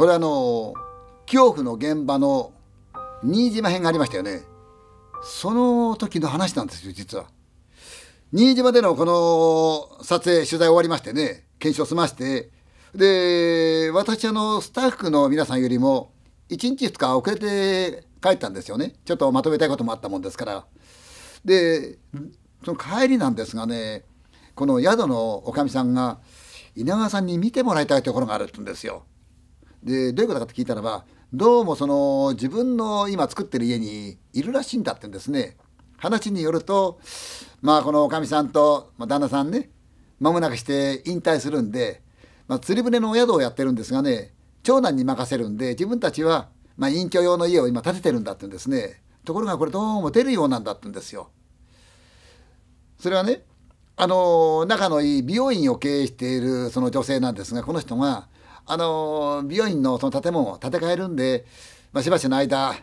これあの恐怖の現場の新島編がありましたよねその時の話なんですよ実は新島でのこの撮影取材終わりましてね検証済ましてで私あのスタッフの皆さんよりも1日2日遅れて帰ったんですよねちょっとまとめたいこともあったもんですからでその帰りなんですがねこの宿のおかみさんが稲川さんに見てもらいたいところがあるって言うんですよ。でどういうことかって聞いたらばどうもその自分の今作ってる家にいるらしいんだってんですね話によるとまあこのおかみさんと、まあ、旦那さんね間もなくして引退するんで、まあ、釣り船のお宿をやってるんですがね長男に任せるんで自分たちは、まあ、隠居用の家を今建ててるんだって言うんですねところがこれどうも出るようなんだってんですよ。それはねあの仲のいい美容院を経営しているその女性なんですがこの人があの美容院のその建物を建て替えるんで、まあ、しばしの間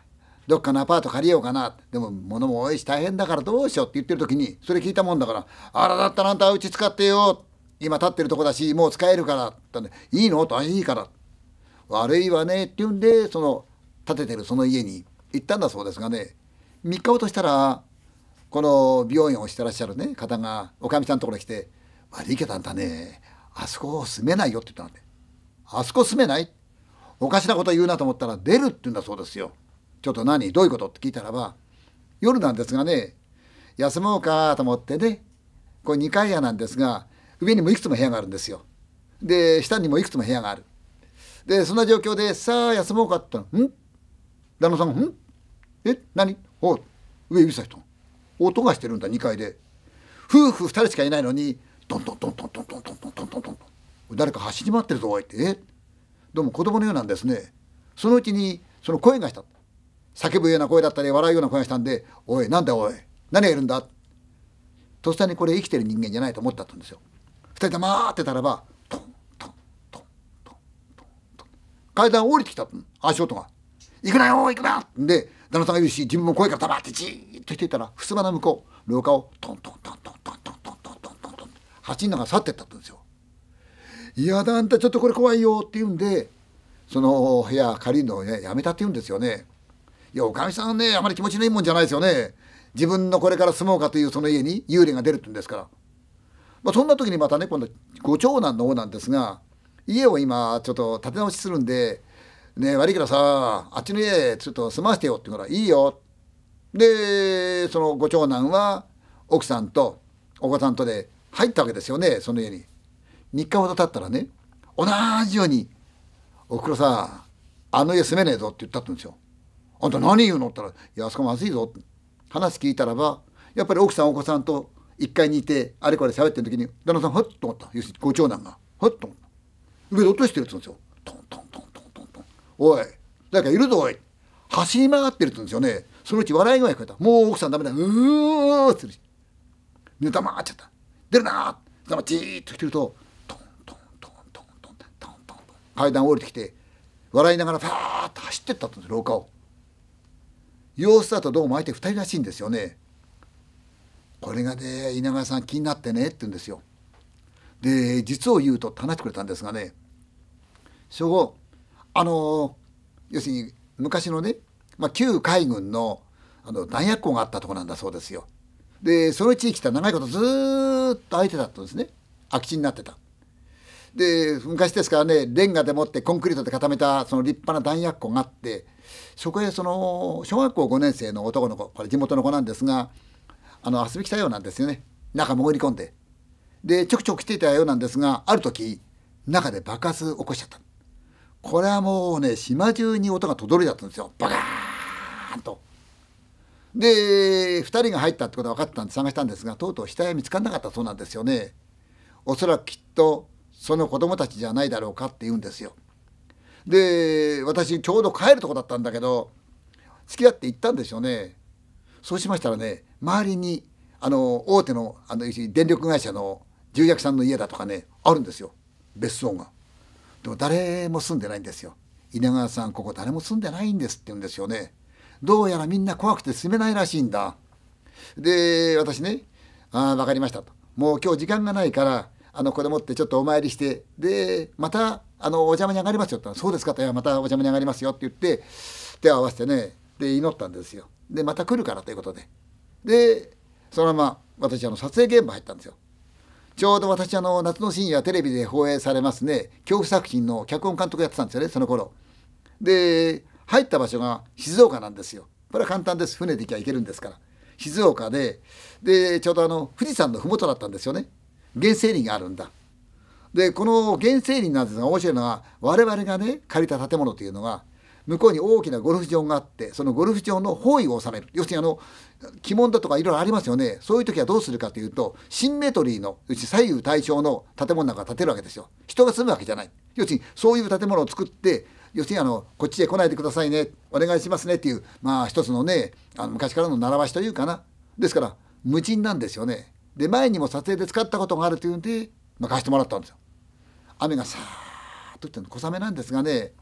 どっかのアパート借りようかなでも物も多いし大変だからどうしようって言ってる時にそれ聞いたもんだから「あらだったらあんたうち使ってよ今立ってるとこだしもう使えるから」ってね「いいの?」と「あいいから」「悪いわね」って言うんでその建ててるその家に行ったんだそうですがね3日後としたらこの美容院をしてらっしゃるね方がおかみさんのところに来て「悪いけどあんたねあそこ住めないよ」って言ったんであそこ住めないおかしなこと言うなと思ったら出るって言うんだそうですよ。ちょっと何どういうことって聞いたらば夜なんですがね休もうかと思ってねこれ2階屋なんですが上にもいくつも部屋があるんですよ。で下にもいくつも部屋がある。でそんな状況でさあ休もうかって言ったら「ん旦那さんんえ何お上指さした音がしてるんだ2階で。夫婦2人しかいないのにどんどんどんどんどんどんどんどんどんどんどん。誰か走り回ってるぞおいってどうも子供のようなんですねそのうちにその声がした叫ぶような声だったり笑うような声がしたんで「おいなんだおい何がいるんだ?」とっさにこれ生きてる人間じゃないと思ったんですよ。二人で待ってたらば階段降りてきた足音が「行くなよ行くな!」で旦那さんが言うし自分も声から黙ってじーっとしていたら襖の向こう廊下をトントントントントントントントントントン走りながら去ってったんですよ。いやだあんたちょっとこれ怖いよって言うんでその部屋借りるのを、ね、やめたって言うんですよねいやおかみさんねあまり気持ちのいいもんじゃないですよね自分のこれから住もうかというその家に幽霊が出るって言うんですから、まあ、そんな時にまたね今度ご長男の方なんですが家を今ちょっと建て直しするんでね悪いからさあっちの家ちょっと住ませてよって言うからいいよでそのご長男は奥さんとお子さんとで入ったわけですよねその家に。3日ほど経ったらね同じように「おふくろさあの家住めねえぞ」って言ったってんですよ。あんた何言うのって言ったら「いやあそこまずいぞ」話聞いたらばやっぱり奥さんお子さんと1階にいてあれこれ喋ってる時に旦那さんふっと思った要するにご長男がふっと思った上で落としてるって言うんですよ。トントントントントントンおい誰かいるぞおい走り回ってるって言うんですよねそのうち笑い声聞こえたもう奥さんダメだうーって言うしみんな黙っちゃった出るなっ黙っじーっと来てると階段降りてきて笑いながらファーッと走ってったんです廊下を様子だとどうも相手2人らしいんですよねこれがね稲川さん気になってねって言うんですよで実を言うと話してくれたんですがね初号あの要するに昔のね、まあ、旧海軍のあの弾薬庫があったとこなんだそうですよでその地域って長いことずっと空いてたんですね空き地になってたで昔ですからねレンガでもってコンクリートで固めたその立派な弾薬庫があってそこへその小学校5年生の男の子これ地元の子なんですがあの遊び来たようなんですよね中潜り込んででちょくちょく来ていたようなんですがある時中で爆発起こしちゃったこれはもうね島中に音がとどろいったんですよバカーンと。で2人が入ったってことは分かったんで探したんですがとうとう死体は見つからなかったそうなんですよね。おそらくきっとその子供たちじゃないだろうかって言うんですよ。で私ちょうど帰るとこだったんだけど付き合って行ったんでしょうね。そうしましたらね周りにあの大手のあの電力会社の重役さんの家だとかねあるんですよ別荘が。でも誰も住んでないんですよ。稲川さんここ誰も住んでないんですって言うんですよね。どうやらみんな怖くて住めないらしいんだ。で私ね「ああ分かりました」と「もう今日時間がないからあのこれ持ってちょっとお参りしてでまたあのお邪魔に上がりますよってそうですかとやまたお邪魔に上がりますよって言って手を合わせてねで祈ったんですよでまた来るからということででそのまま私あの撮影現場入ったんですよちょうど私あの夏の深夜テレビで放映されますね恐怖作品の脚本監督やってたんですよねその頃で入った場所が静岡なんですよこれは簡単です船で行きゃ行けるんですから静岡ででちょうどあの富士山の麓だったんですよね原生林があるんだでこの原生林なんですが面白いのは我々がね借りた建物というのは向こうに大きなゴルフ場があってそのゴルフ場の方位を収める要するにあの鬼門だとかいろいろありますよねそういう時はどうするかというとシンメトリーのうち左右対称の建物なんか建てるわけですよ人が住むわけじゃない要するにそういう建物を作って要するにあのこっちへ来ないでくださいねお願いしますねっていうまあ一つのねあの昔からの習わしというかなですから無人なんですよねで前にも撮影で使ったことがあるというんで任せてもらったんですよ。雨がさーっとって小雨なんですがね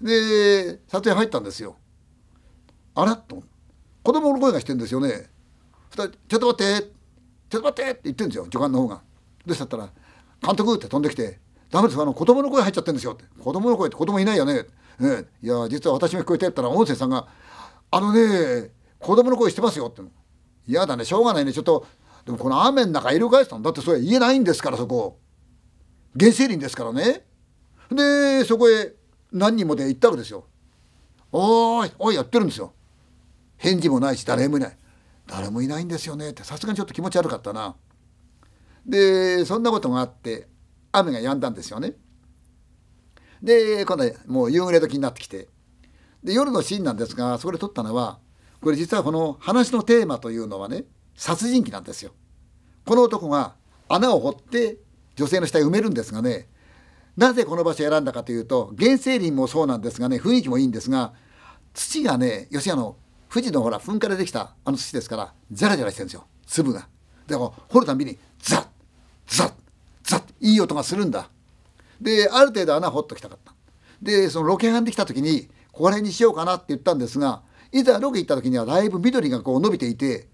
で撮影入ったんですよ。あらと子供の声がしてんですよね。ちょっと待ってちょっと待って」って言ってるんですよ助監の方が。でしたったら「監督」って飛んできて「ダメですあの子供の声入っちゃってるんですよ」って「子供の声って子供いないよね」えー、いや実は私も聞こえて」ったら音声さんが「あのね子供の声してますよ」って「嫌だねしょうがないねちょっとでもこの雨の中エル返したのだってそれ言えないんですからそこ原生林ですからねでそこへ何人もで行ったわけですよおいおいやってるんですよ返事もないし誰もいない誰もいないんですよねってさすがにちょっと気持ち悪かったなでそんなことがあって雨が止んだんですよねで今度もう夕暮れ時になってきてで夜のシーンなんですがそこで撮ったのはこれ実はこの話のテーマというのはね殺人鬼なんですよ。この男が穴を掘って女性の死体を埋めるんですがねなぜこの場所を選んだかというと原生林もそうなんですがね雰囲気もいいんですが土がね吉野の富士のほら噴火でできたあの土ですからザラザラしてるんですよ粒が。でも掘るたびにザッザッザッいい音がするんだ。である程度穴掘っときたかった。でそのロケハンできた時にここら辺にしようかなって言ったんですがいざロケ行った時にはだいぶ緑がこう伸びていて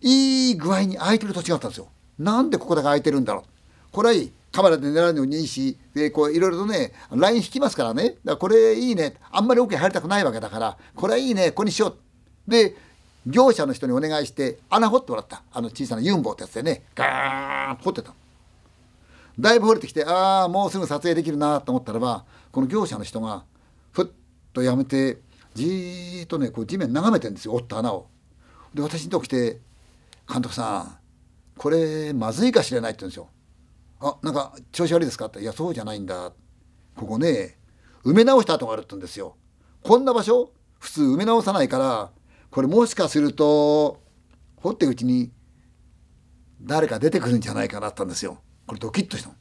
いい具合に空いてる土地があったんですよ。なんでここだけ空いてるんだろう。これはいい。カメラで狙うのにいいし、でこういろいろとね、ライン引きますからね。だからこれいいね。あんまりオ、o 入りたくないわけだから、これはいいね。ここにしよう。で、業者の人にお願いして穴掘ってもらった。あの小さなユンボってやつでね、ガーン掘ってた。だいぶ掘れてきて、ああ、もうすぐ撮影できるなと思ったらば、この業者の人が、ふっとやめて、じーっとね、こう地面眺めてるんですよ、折った穴を。で、私のとこ来て、監督さんこれまずいかしれない」って言うんですよ。あなんか調子悪いですか?」って「いやそうじゃないんだここね埋め直した跡がある」って言うんですよ。こんな場所普通埋め直さないからこれもしかすると掘ってうちに誰か出てくるんじゃないかなったんですよ。これドキッとしたの。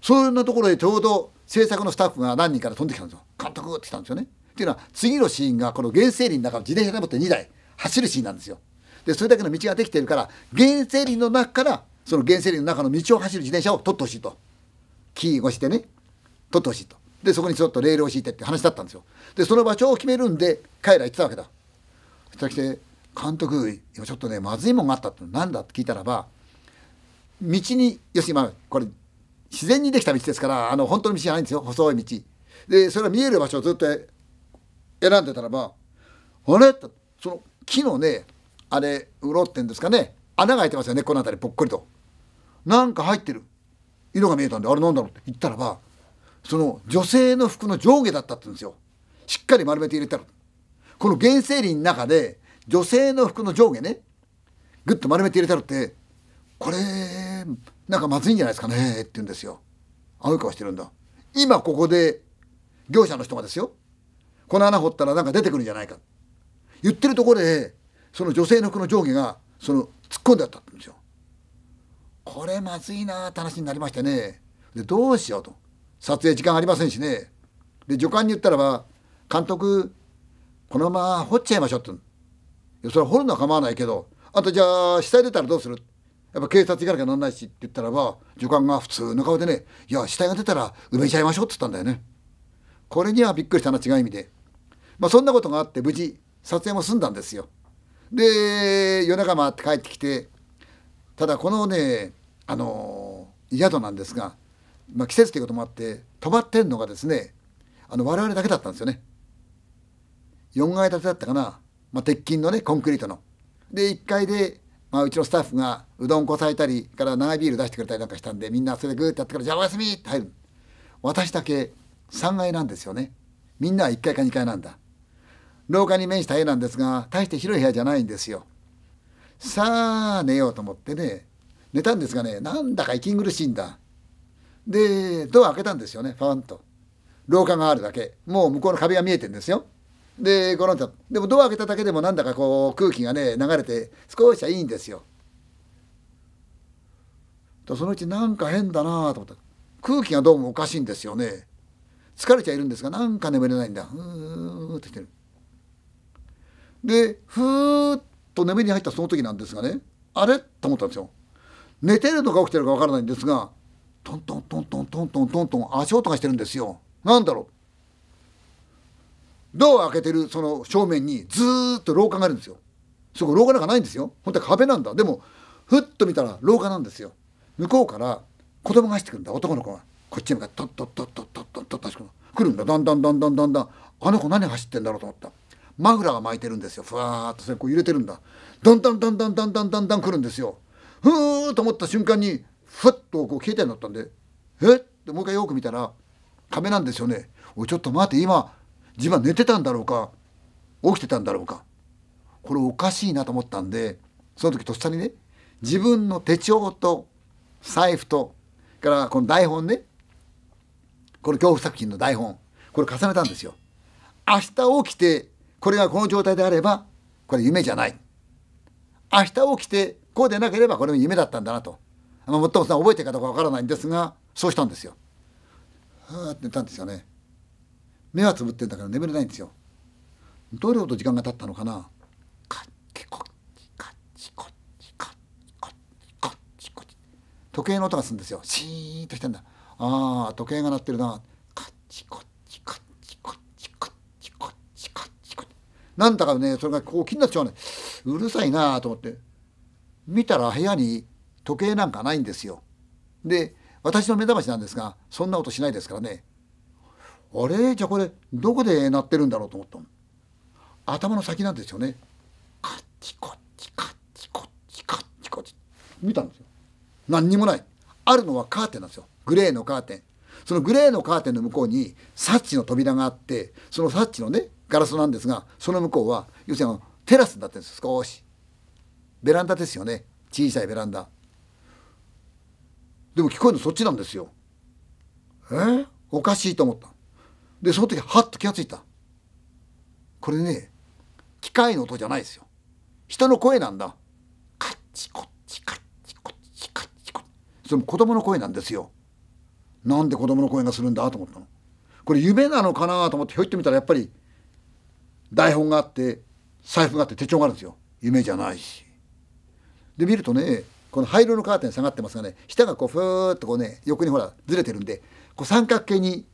そんなところでちょうど制作のスタッフが何人から飛んできたんですよ。監督って来たんですよね。っていうのは次のシーンがこの原生林の中の自転車でもって2台走るシーンなんですよ。でそれだけの道ができているから原生林の中からその原生林の中の道を走る自転車を取ってほしいと木越してね取ってほしいとでそこにちょっとレールを敷いてって話だったんですよでその場所を決めるんで彼ら行ってたわけだそしたら来て「監督今ちょっとねまずいもんがあった」って何だって聞いたらば道に要するに今これ自然にできた道ですからあの本当の道じゃないんですよ細い道でそれは見える場所をずっと選んでたらば「あれ?」ってその木のねあれ潤ってんですかね穴が開いてますよねこの辺りぽっこりとなんか入ってる色が見えたんであれなんだろうって言ったらばその女性の服の上下だったって言うんですよしっかり丸めて入れたらこの原生林の中で女性の服の上下ねぐっと丸めて入れたらってこれなんかまずいんじゃないですかねって言うんですよ青い顔してるんだ今ここで業者の人がですよこの穴掘ったらなんか出てくるんじゃないか言ってるところでその女性の服の上下がその突っ込んであったんですよ。これまずいなって話になりましてねでどうしようと撮影時間ありませんしねで助監に言ったらば「監督このまま掘っちゃいましょう」って「それは掘るのは構わないけどあとじゃあ死体出たらどうする?」やっぱ警察行かなきゃなんないしって言ったらば助監が普通の顔でね「いや死体が出たら埋めちゃいましょう」って言ったんだよね。これにはびっくりしたな違う意味で。まあ、そんなことがあって無事撮影も済んだんですよ。で夜中回って帰ってきてただこのねあの宿なんですが、まあ、季節ということもあって泊まってんのがですねあの我々だけだったんですよね。4階建てだったかな、まあ、鉄筋のねコンクリートの。で1階で、まあ、うちのスタッフがうどんこさえたりから長いビール出してくれたりなんかしたんでみんなそれでグーってやってから「じゃあおやすみ!」って入る私だけ3階なんですよねみんなは1階か2階なんだ廊下に面した絵なんですが大して広い部屋じゃないんですよ。さあ寝ようと思ってね寝たんですがねなんだか息苦しいんだ。でドア開けたんですよねファンと。廊下があるだけもう向こうの壁が見えてるんですよ。でこのでもドア開けただけでもなんだかこう空気がね流れて少しはいいんですよ。とそのうちなんか変だなと思った空気がどうもおかしいんですよね。疲れちゃいるんですがなんか眠れないんだうーっとしてる。でふーっと眠りに入ったその時なんですがねあれと思ったんですよ。寝てるのか起きてるかわからないんですがトントントントントントントントン足音がしてるんですよ。なんだろうドアを開けてるその正面にずっと廊下があるんですよ。そこ廊下なんかないんですよ。本当は壁なんだ。でもふっと見たら廊下なんですよ。向こうから子供が走ってくるんだ男の子が。こっちに向かってトントントントントントントッと来るんだだんだんだんだんだんだんあの子何走ってんだろうと思った。マフラー巻いてるんですよふわーっとそれこう揺れてるんだだんだんだんだんだんだんだんだん来るんですよふーと思った瞬間にふっとこう携帯になったんでえってもう一回よく見たら壁なんですよねおいちょっと待って今自分は寝てたんだろうか起きてたんだろうかこれおかしいなと思ったんでその時とっさにね自分の手帳と財布とからこの台本ねこの恐怖作品の台本これ重ねたんですよ。明日起きてこれがこの状態であればこれ夢じゃない明日起きてこうでなければこれも夢だったんだなとあ、もっともさん覚えてるかどうかわからないんですがそうしたんですよ。はあって寝たんですよね。目はつぶってんだから眠れないんですよ。どれほど時間が経ったのかな時計の音がするんですよシーンとしてんだああ時計が鳴ってるなカッチコッなんだかねそれがこう気になっちゃうねうるさいなと思って見たら部屋に時計なんかないんですよ。で私の目覚ましなんですがそんな音しないですからねあれじゃあこれどこで鳴ってるんだろうと思ったの頭の先なんですよねカッチコッチカッチコッチカッチコッチ見たんですよ何にもないあるのはカーテンなんですよグレーのカーテンそのグレーのカーテンの向こうにサッチの扉があってそのサッチのねガラスなんですがその向こうは要するにテラスになってるんです少しベランダですよね小さいベランダでも聞こえるのそっちなんですよえおかしいと思ったでその時はっと気が付いたこれね機械の音じゃないですよ人の声なんだカッチコッチカッチコッチカッチコッチそれも子供の声なんですよなんで子供の声がするんだと思ったのこれ夢なのかなと思ってひょいってみたらやっぱり台本があって財布があって手帳があるんですよ夢じゃないしで見るとねこの灰色のカーテン下がってますがね下がこうふーっとこうね横にほらずれてるんでこう三角形に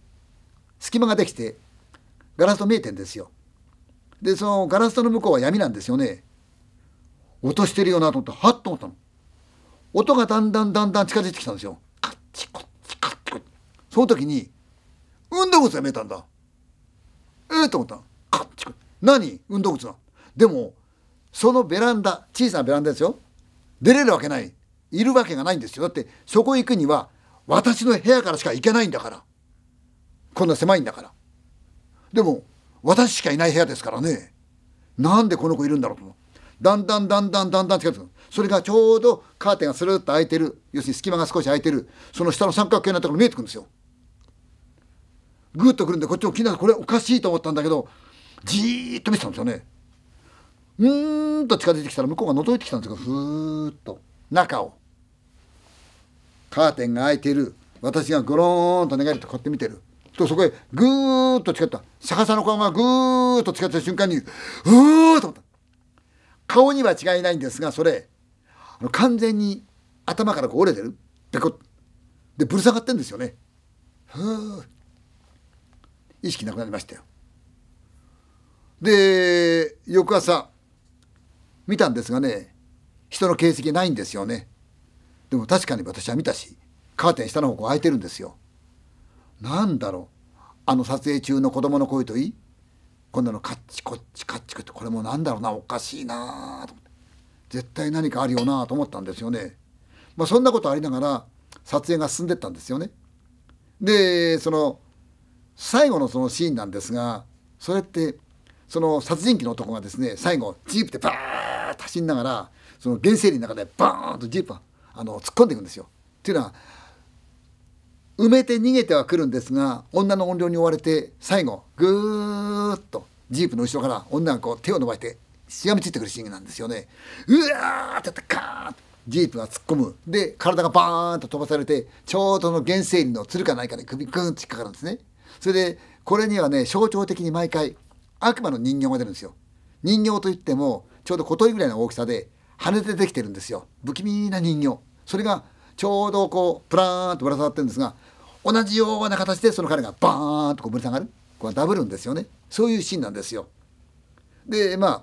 隙間ができてガラスと見えてんですよでそのガラスの向こうは闇なんですよね落としてるよなと思ってはっと思ったの音がだんだんだんだん近づいてきたんですよカッチコッチカッチコッその時に運動靴が見えたんだええー、と思ったカッチコッチ何運動靴はでもそのベランダ小さなベランダですよ出れるわけないいるわけがないんですよだってそこ行くには私の部屋からしか行けないんだからこんな狭いんだからでも私しかいない部屋ですからねなんでこの子いるんだろうとだんだんだんだんだんだん近づくそれがちょうどカーテンがスルッと開いてる要するに隙間が少し開いてるその下の三角形のところ見えてくるんですよぐっとくるんでこっちも気になってこれおかしいと思ったんだけどじーっと見てたんですよねうんと近づいてきたら向こうが覗いてきたんですけどふーっと中をカーテンが開いている私がゴローンと寝返りとこうやって見てるとそこへぐーっと近づいた逆さの顔がぐーっと近づいた瞬間にうーっと思った顔には違いないんですがそれ完全に頭からこう折れてるでこでぶる下がってんですよねふー意識なくなりましたよで翌朝見たんですがね人の形跡ないんですよねでも確かに私は見たしカーテン下の方向開いてるんですよなんだろうあの撮影中の子供の声といいこんなのカッチコッチカッチコってこれもなんだろうなおかしいなと思って絶対何かあるよなと思ったんですよねまあそんなことありながら撮影が進んでったんですよねでその最後のそのシーンなんですがそれってその殺人鬼の男がですね最後ジープでバーッと走りながらその原生林の中でバーンとジープあの突っ込んでいくんですよ。っていうのは埋めて逃げてはくるんですが女の怨霊に追われて最後ぐーっとジープの後ろから女がこう手を伸ばしてしがみついてくるシーンなんですよね。うわーってやってカーンとジープが突っ込むで体がバーンと飛ばされてちょうどの原生林のつるかないかで首グーンと引っかかるんですね。それでこれにはね象徴的に毎回悪魔の人形が出るんですよ人形といってもちょうど小鳥ぐらいの大きさで羽でできてるんですよ不気味な人形それがちょうどこうプラーンとぶら下がってるんですが同じような形でその彼がバーンとこうぶら下がるこれダブるんですよねそういうシーンなんですよでまあ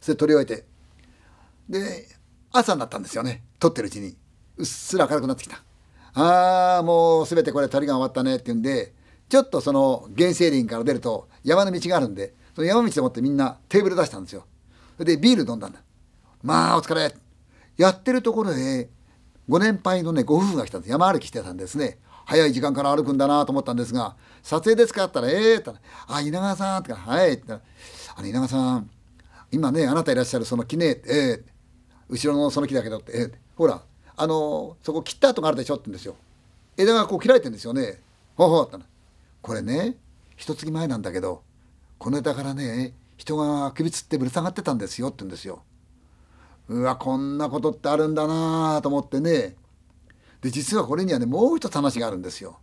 それ取り終えてで朝になったんですよね撮ってるうちにうっすら明るくなってきたああもう全てこれ鳥が終わったねって言うんでちょっとその原生林から出ると山の道があるんでその山道でもってみんなテーブル出したんですよそれでビール飲んだんだまあお疲れやってるところへご年配のねご夫婦が来たんです山歩きしてたんですね早い時間から歩くんだなと思ったんですが「撮影ですか?」ったら「ええー」って言ったら「あ稲川さん」って言ったら「はい」って言ったら「あの稲川さん今ねあなたいらっしゃるその木ね」って「ええー」後ろのその木だけど」って「ええー」ほらあのそこ切った跡があるでしょ」って言うんですよ枝がこう切られてるんですよね「ほうほう」って言ったらこれね一月前なんだけどこの枝からね人が首つってぶら下がってたんですよって言うんですよ。うわこんなことってあるんだなと思ってねで実はこれにはねもう一つ話があるんですよ。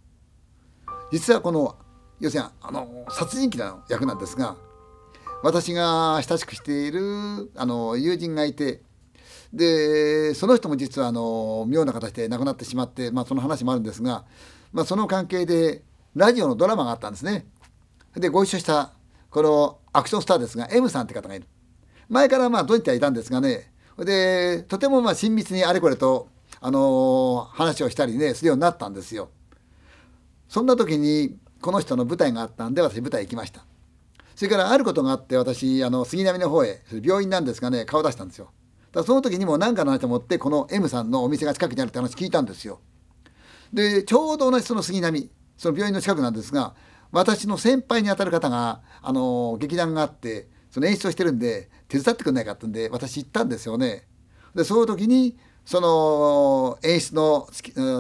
実はこの要するにあの殺人鬼の役なんですが私が親しくしているあの友人がいてでその人も実はあの妙な形で亡くなってしまって、まあ、その話もあるんですが、まあ、その関係でラジオのドラマがあったんですね。で、ご一緒した、このアクションスターですが、M さんって方がいる。前からまあ、ドイツはいたんですがね、で、とてもまあ、親密にあれこれと、あのー、話をしたりね、するようになったんですよ。そんな時に、この人の舞台があったんで、私、舞台行きました。それからあることがあって私あの杉並の方へ病院なんですがね顔出したんですよ。だその時にも何かなと思ってこの M さんのお店が近くにあるって話聞いたんですよ。でちょうど同じその杉並その病院の近くなんですが私の先輩にあたる方があの劇団があってその演出をしてるんで手伝ってくれないかってんで私行ったんですよね。でそういう時にその演出の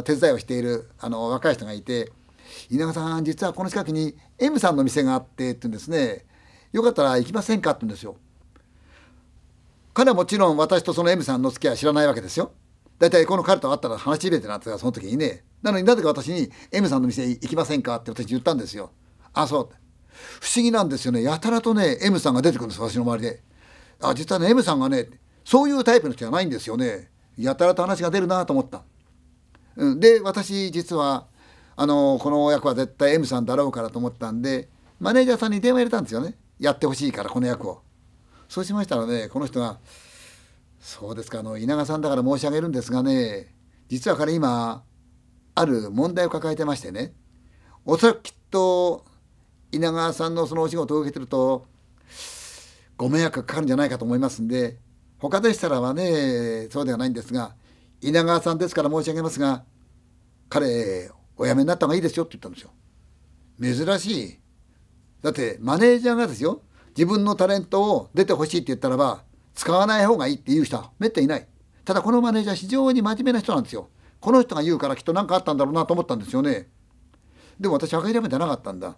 手伝いをしているあの若い人がいて「稲川さん実はこの近くに M さんの店があって」って言うんですね「よかったら行きませんか?」って言うんですよ。彼はもちろん私とその M さんの付き合い知らないわけですよ。大体この彼と会ったら話し入れてなってその時にねなのになぜか私に「M さんの店行きませんか?」って私言ったんですよ。あそう不思議なんですよねやたらとね M さんが出てくるんです私の周りで。あ実はね M さんがねそういうタイプの人じゃないんですよね。やたらと話が出るなと思った。うん、で私実はあのこの役は絶対 M さんだろうからと思ったんでマネージャーさんに電話入れたんですよねやってほしいからこの役を。そうしましたらねこの人が「そうですかあの稲賀さんだから申し上げるんですがね実は彼今ある問題を抱えてましてねおそらくきっと稲川さんのそのお仕事を受けてるとご迷惑がかかるんじゃないかと思いますんで他でしたらはねそうではないんですが稲川さんですから申し上げますが彼お辞めになった方がいいですよって言ったんですよ珍しいだってマネージャーがですよ自分のタレントを出てほしいって言ったらば使わない方がいいって言う人はめったにいないただこのマネージャー非常に真面目な人なんですよこの人が言うからきっと何かあったんだろうなと思ったんですよねでも私諦めてなかったんだ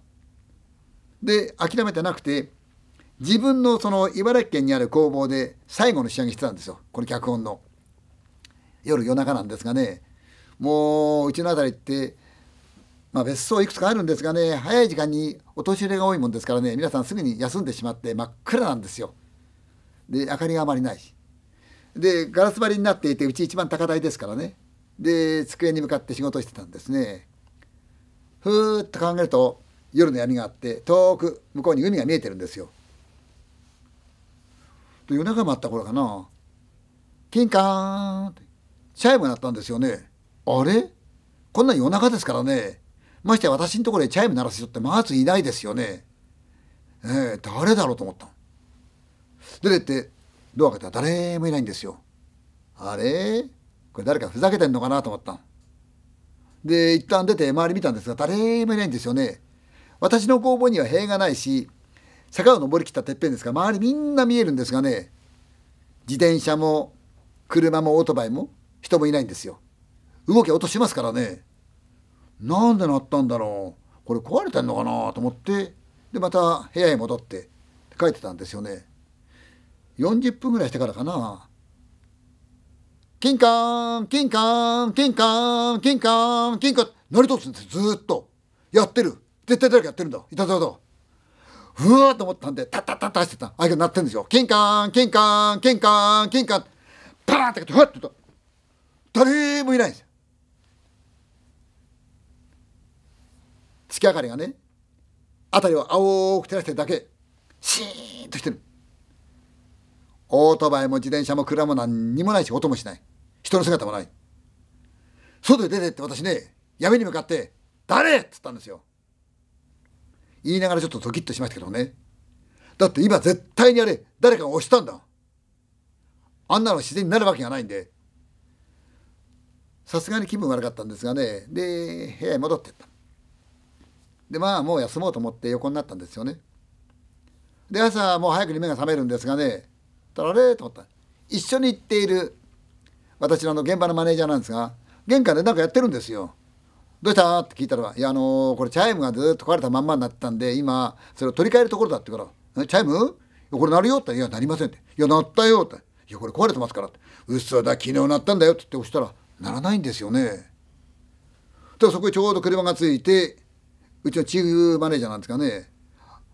で諦めてなくて自分のその茨城県にある工房で最後の仕上げしてたんですよこの脚本の夜夜中なんですがねもううちの辺りって、まあ、別荘いくつかあるんですがね早い時間にお年寄りが多いもんですからね皆さんすぐに休んでしまって真っ暗なんですよで明かりがあまりないしでガラス張りになっていてうち一番高台ですからねで机に向かって仕事してたんですねふーっと考えると夜の闇があって遠く向こうに海が見えてるんですよと夜中もあった頃かなキンカーンってチャイム鳴ったんですよねあれこんな夜中ですからねまして私のところでチャイム鳴らす人ってまずいないですよねええー、誰だろうと思ったでってドア開けたら誰もいないんですよあれこれ誰かふざけてんのかなと思ったで一旦出て周り見たんですが誰もいないんですよね私の工房には塀がないし坂を登りきったてっぺんですが周りみんな見えるんですがね自転車も車もオートバイも人もいないんですよ動き落としますからねなんでなったんだろうこれ壊れてんのかなと思ってでまた部屋へ戻って書いてたんですよね40分ぐらいしてからかなキンカン、キンカン、キンカン、キンカン、キンカン、成り立つんですずっと。やってる。絶対誰かやってるんだ。いただだ。うわーと思ったんで、タッタッタッタしてた。あれが鳴ってるんですよ。キンカン、キンカン、キンカン、キンカン。パーンってかって、ふわっと言った。誰もいないんですよ。月明かりがね、辺りを青く照らしてるだけ。シーンとしてる。オートバイも自転車も蔵も何にもないし、音もしない。人の姿もない。外へ出てって私ね、闇に向かって、誰っつったんですよ。言いながらちょっとドキッとしましたけどね。だって今絶対にあれ、誰かが押したんだ。あんなの自然になるわけがないんで。さすがに気分悪かったんですがね。で、部屋へ戻ってった。で、まあもう休もうと思って横になったんですよね。で、朝もう早くに目が覚めるんですがね、たられと思った。一緒に行っている私のの現場のマネージャーなんですが玄関で何かやってるんですよ。どうしたって聞いたら「いやあのー、これチャイムがずっと壊れたまんまになったんで今それを取り替えるところだ」って言うから「チャイムこれ鳴るよ」って「いや鳴りません」って「いや鳴ったよ」って「いやこれ壊れてますから」って「嘘だ昨日鳴ったんだよ」って押したら「鳴らないんですよね」ただそこへちょうど車がついてうちのチーフマネージャーなんですかね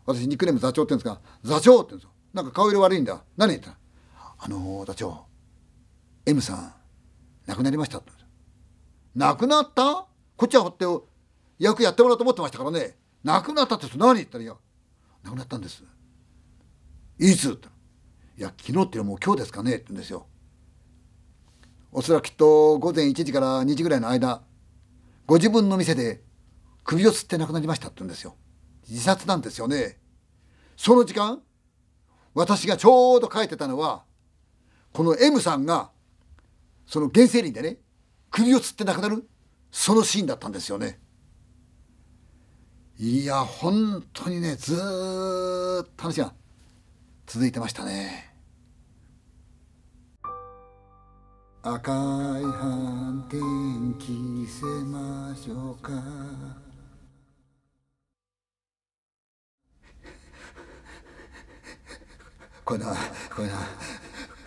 私ニックネーム座長って言うんですが「座長」って言うんですよなんか顔色悪いんだ何言ったら「あのー、座長 M さん亡くなりました」亡くなったこっちはほって役やってもらおうと思ってましたからね「亡くなったって何?」言ったら「いや亡くなったんです」いつ?」っていや昨日っていうのはもう今日ですかね」って言うんですよ。おそらくきっと午前1時から2時ぐらいの間ご自分の店で首を吊って亡くなりましたって言うんですよ。自殺なんですよね。その時間私がちょうど書いてたのはこの M さんがその原生林でね首を吊って亡くなるそのシーンだったんですよね。いや本当にねずーっと話が続いてましたね。赤い斑点着せましょうか これなこれな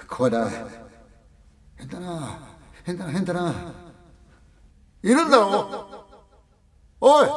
これな。変だな変だな変だないるんだろおい